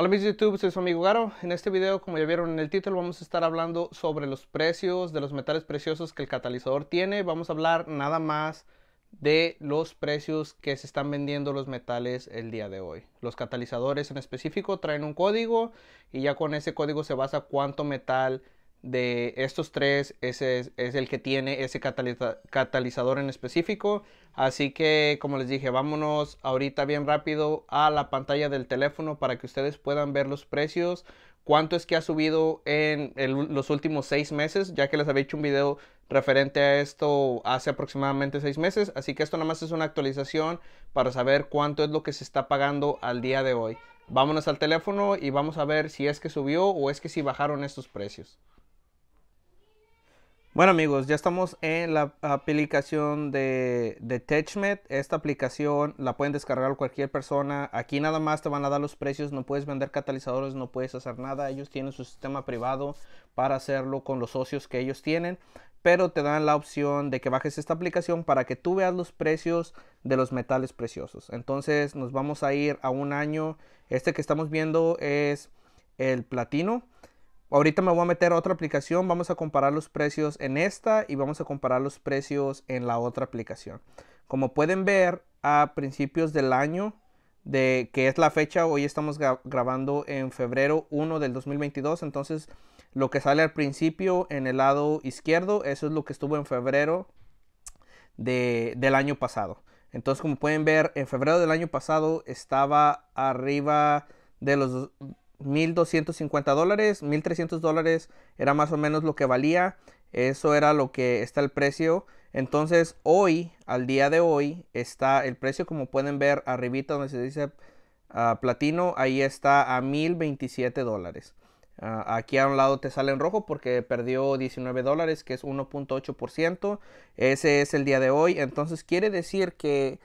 Hola mis YouTube, soy su amigo Garo. En este video, como ya vieron en el título, vamos a estar hablando sobre los precios de los metales preciosos que el catalizador tiene. Vamos a hablar nada más de los precios que se están vendiendo los metales el día de hoy. Los catalizadores en específico traen un código y ya con ese código se basa cuánto metal de estos tres ese es, el que tiene ese catalizador en específico. Así que, como les dije, vámonos ahorita bien rápido a la pantalla del teléfono para que ustedes puedan ver los precios. Cuánto es que ha subido en los últimos seis meses, ya que les había hecho un video referente a esto hace aproximadamente seis meses. Así que esto nada más es una actualización para saber cuánto es lo que se está pagando al día de hoy. Vámonos al teléfono y vamos a ver si es que subió o es que si bajaron estos precios. Bueno amigos, ya estamos en la aplicación de, de Esta aplicación la pueden descargar cualquier persona. Aquí nada más te van a dar los precios, no puedes vender catalizadores, no puedes hacer nada. Ellos tienen su sistema privado para hacerlo con los socios que ellos tienen. Pero te dan la opción de que bajes esta aplicación para que tú veas los precios de los metales preciosos. Entonces nos vamos a ir a un año. Este que estamos viendo es el platino Ahorita me voy a meter a otra aplicación, vamos a comparar los precios en esta y vamos a comparar los precios en la otra aplicación. Como pueden ver, a principios del año, de que es la fecha, hoy estamos grabando en febrero 1 del 2022, entonces lo que sale al principio en el lado izquierdo, eso es lo que estuvo en febrero del año pasado. Entonces, como pueden ver, en febrero del año pasado estaba arriba de los 1.250 dólares, 1.300 dólares era más o menos lo que valía. Eso era lo que está el precio. Entonces hoy, al día de hoy, está el precio como pueden ver arribita donde se dice ah, platino, ahí está a 1.027 dólares. Ah, aquí a un lado te sale en rojo porque perdió 19 dólares, que es 1.8%. Ese es el día de hoy. Entonces quiere decir que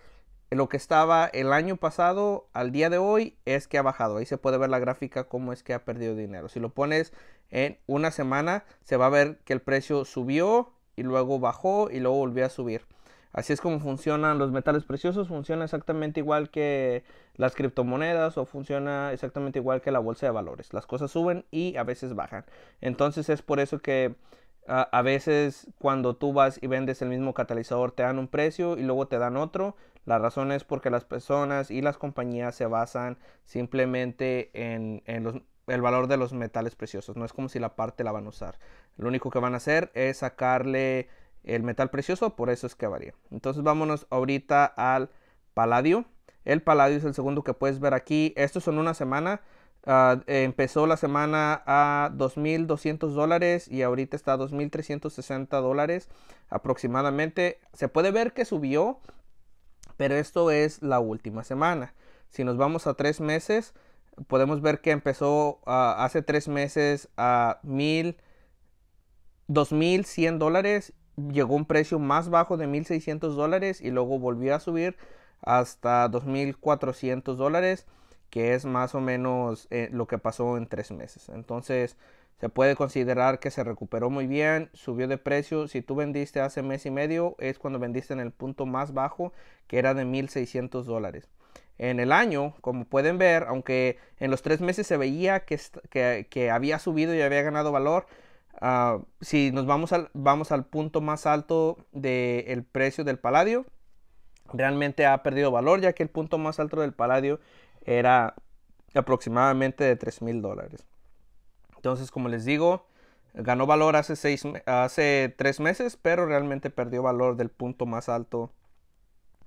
lo que estaba el año pasado al día de hoy es que ha bajado. Ahí se puede ver la gráfica cómo es que ha perdido dinero. Si lo pones en una semana, se va a ver que el precio subió y luego bajó y luego volvió a subir. Así es como funcionan los metales preciosos. Funciona exactamente igual que las criptomonedas o funciona exactamente igual que la bolsa de valores. Las cosas suben y a veces bajan. Entonces es por eso que a veces cuando tú vas y vendes el mismo catalizador te dan un precio y luego te dan otro. La razón es porque las personas y las compañías se basan simplemente en, el valor de los metales preciosos. No es como si la parte la van a usar. Lo único que van a hacer es sacarle el metal precioso, por eso es que varía. Entonces vámonos ahorita al paladio. El paladio es el segundo que puedes ver aquí. Estos son una semana. Ah, empezó la semana a 2.200 dólares y ahorita está a 2.360 dólares aproximadamente. Se puede ver que subió, pero esto es la última semana. Si nos vamos a tres meses, podemos ver que empezó ah, hace tres meses a 1.000, 2.100 dólares. Llegó un precio más bajo de 1.600 dólares y luego volvió a subir hasta 2.400 dólares que es más o menos eh, lo que pasó en tres meses. Entonces, se puede considerar que se recuperó muy bien, subió de precio. Si tú vendiste hace mes y medio, es cuando vendiste en el punto más bajo, que era de 1.600 dólares. En el año, como pueden ver, aunque en los tres meses se veía que, que, había subido y había ganado valor, ah, si nos vamos al, vamos al punto más alto del precio del paladio, realmente ha perdido valor, ya que el punto más alto del paladio era aproximadamente de 3 mil dólares. Entonces, como les digo, ganó valor hace, seis, hace tres meses, pero realmente perdió valor del punto más alto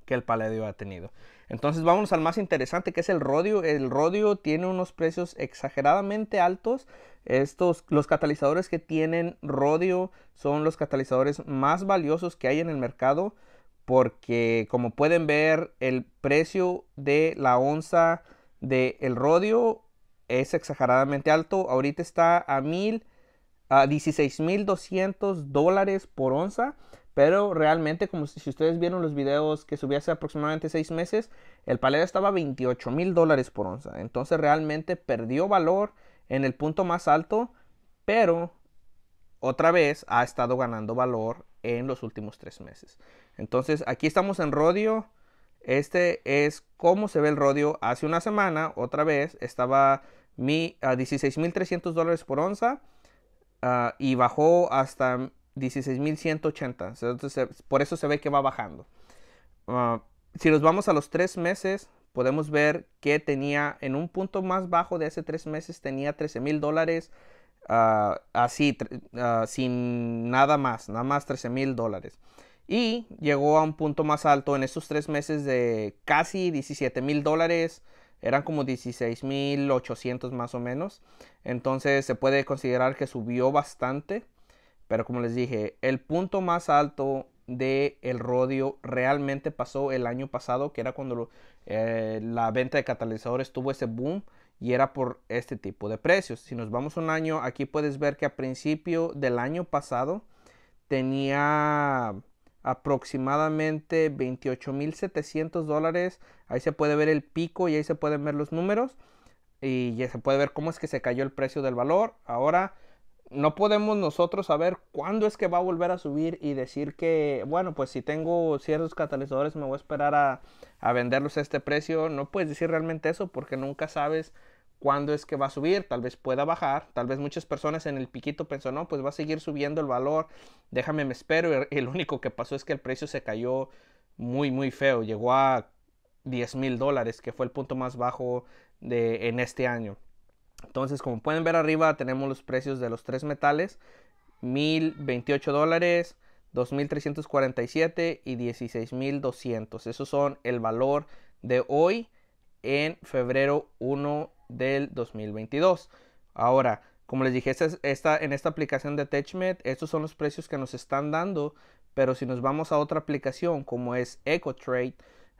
que el paladio ha tenido. Entonces vamos al más interesante que es el rodio. El rodio tiene unos precios exageradamente altos. Estos, los catalizadores que tienen rodio son los catalizadores más valiosos que hay en el mercado porque como pueden ver el precio de la onza del el rodio es exageradamente alto. Ahorita está a mil, a 16,200 dólares por onza. Pero realmente, como si, ustedes vieron los videos que subí hace aproximadamente 6 meses, el palero estaba a 28 mil dólares por onza. Entonces realmente perdió valor en el punto más alto, pero otra vez ha estado ganando valor en los últimos tres meses. Entonces aquí estamos en Rodio. Este es cómo se ve el Rodio hace una semana. Otra vez estaba mi, a ah, 16.300 dólares por onza ah, y bajó hasta 16.180. Entonces por eso se ve que va bajando. Ah, si nos vamos a los tres meses, podemos ver que tenía en un punto más bajo de hace tres meses tenía 13.000 dólares Ah, así, ah, sin nada más, nada más 13 mil dólares. Y llegó a un punto más alto en estos tres meses de casi 17 mil dólares, eran como 16 mil 800 más o menos. Entonces se puede considerar que subió bastante, pero como les dije, el punto más alto de el rodio realmente pasó el año pasado, que era cuando eh, la venta de catalizadores tuvo ese boom y era por este tipo de precios. Si nos vamos un año, aquí puedes ver que a principio del año pasado tenía aproximadamente 28.700 dólares. Ahí se puede ver el pico y ahí se pueden ver los números y ya se puede ver cómo es que se cayó el precio del valor. Ahora no podemos nosotros saber cuándo es que va a volver a subir y decir que, bueno, pues si tengo ciertos catalizadores me voy a esperar a, venderlos a este precio. No puedes decir realmente eso porque nunca sabes cuándo es que va a subir. Tal vez pueda bajar. Tal vez muchas personas en el piquito pensó, no, pues va a seguir subiendo el valor. Déjame, me espero. Y lo único que pasó es que el precio se cayó muy, muy feo. Llegó a 10 mil dólares, que fue el punto más bajo de, en este año. Entonces, como pueden ver arriba, tenemos los precios de los tres metales. 1028 2347 y 16200. Esos son el valor de hoy en febrero 1 del 2022. Ahora, como les dije, esta, en esta aplicación de TechMed, estos son los precios que nos están dando, pero si nos vamos a otra aplicación como es EcoTrade,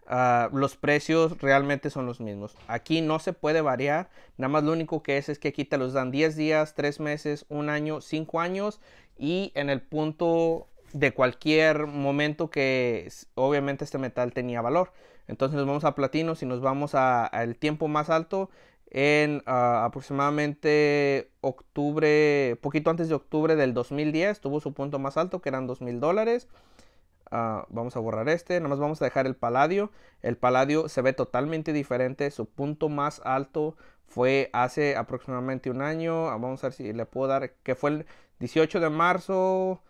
Ah, los precios realmente son los mismos. Aquí no se puede variar, nada más lo único que es es que aquí te los dan 10 días, 3 meses, 1 año, 5 años y en el punto de cualquier momento que obviamente este metal tenía valor. Entonces nos vamos a platino, si nos vamos al tiempo más alto, en ah, aproximadamente octubre, poquito antes de octubre del 2010, tuvo su punto más alto que eran 2 mil dólares. Ah, vamos a borrar este, nomás vamos a dejar el paladio. El paladio se ve totalmente diferente, su punto más alto fue hace aproximadamente un año. Ah, vamos a ver si le puedo dar, que fue el 18 de marzo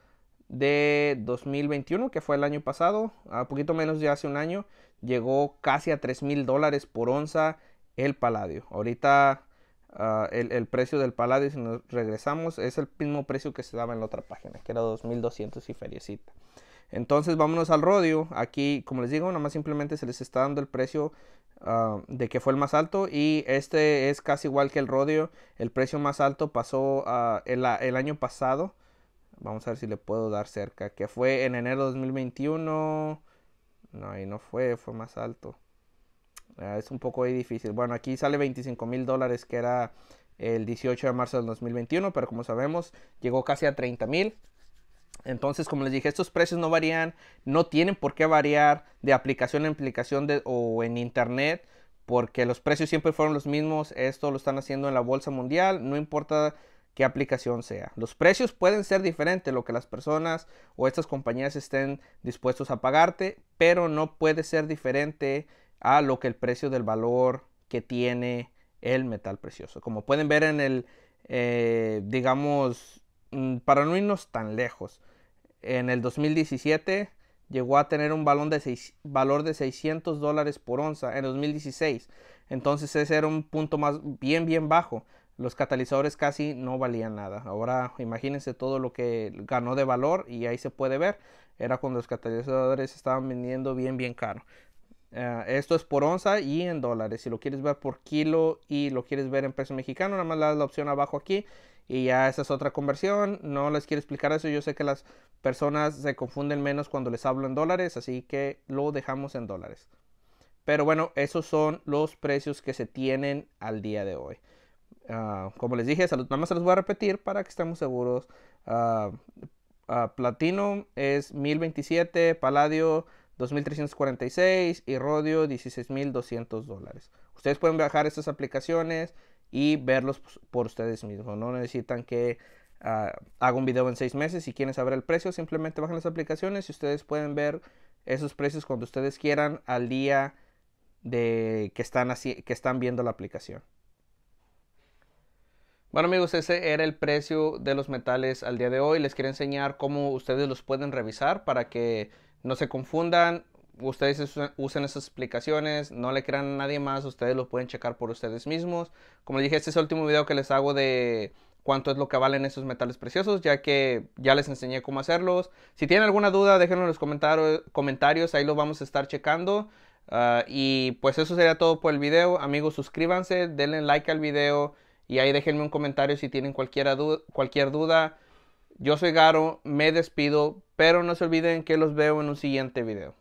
de 2021, que fue el año pasado, a poquito menos de hace un año, llegó casi a 3 mil dólares por onza el paladio. Ahorita ah, el, precio del paladio si nos regresamos, es el mismo precio que se daba en la otra página, que era 2200 y feriecita. Entonces vámonos al rodeo. Aquí, como les digo, nada más simplemente se les está dando el precio ah, de que fue el más alto. Y este es casi igual que el rodeo. El precio más alto pasó ah, ah, el, año pasado. Vamos a ver si le puedo dar cerca. Que fue en enero de 2021. No, ahí no fue, fue más alto. es un poco difícil. Bueno, aquí sale 25 mil dólares, que era el 18 de marzo del 2021. Pero como sabemos, llegó casi a 30 mil. Entonces, como les dije, estos precios no varían, no tienen por qué variar de aplicación a aplicación o en internet, porque los precios siempre fueron los mismos. Esto lo están haciendo en la bolsa mundial, no importa qué aplicación sea. Los precios pueden ser diferentes, lo que las personas o estas compañías estén dispuestos a pagarte, pero no puede ser diferente a lo que el precio del valor que tiene el metal precioso. Como pueden ver en el, eh, digamos, mm, para no irnos tan lejos, en el 2017 llegó a tener un balón de valor de 600 dólares por onza en 2016. Entonces ese era un punto más bien, bien bajo. Los catalizadores casi no valían nada. Ahora imagínense todo lo que ganó de valor y ahí se puede ver. Era cuando los catalizadores estaban vendiendo bien, bien caro. Ah, esto es por onza y en dólares. Si lo quieres ver por kilo y lo quieres ver en peso mexicano, nada más le la opción abajo aquí y ya esa es otra conversión. No les quiero explicar eso. Yo sé que las personas se confunden menos cuando les hablo en dólares, así que lo dejamos en dólares. Pero bueno, esos son los precios que se tienen al día de hoy. Ah, como les dije, nada más se los voy a repetir para que estemos seguros. Ah, platino es 1027, paladio 2.346 y Rodio 16.200 dólares. Ustedes pueden bajar estas aplicaciones y verlos pues, por ustedes mismos. No necesitan que ah, haga un video en seis meses. Si quieren saber el precio, simplemente bajan las aplicaciones y ustedes pueden ver esos precios cuando ustedes quieran al día de que están, que están viendo la aplicación. Bueno amigos, ese era el precio de los metales al día de hoy. Les quiero enseñar cómo ustedes los pueden revisar para que no se confundan, ustedes usen esas explicaciones, no le crean a nadie más, ustedes lo pueden checar por ustedes mismos. Como dije, este es el último video que les hago de cuánto es lo que valen esos metales preciosos, ya que ya les enseñé cómo hacerlos. Si tienen alguna duda, déjenlo en los comentarios, ahí lo vamos a estar checando. Ah, y pues eso sería todo por el video. Amigos, suscríbanse, denle like al video y ahí déjenme un comentario si tienen cualquier duda. Yo soy Garo, me despido, pero no se olviden que los veo en un siguiente video.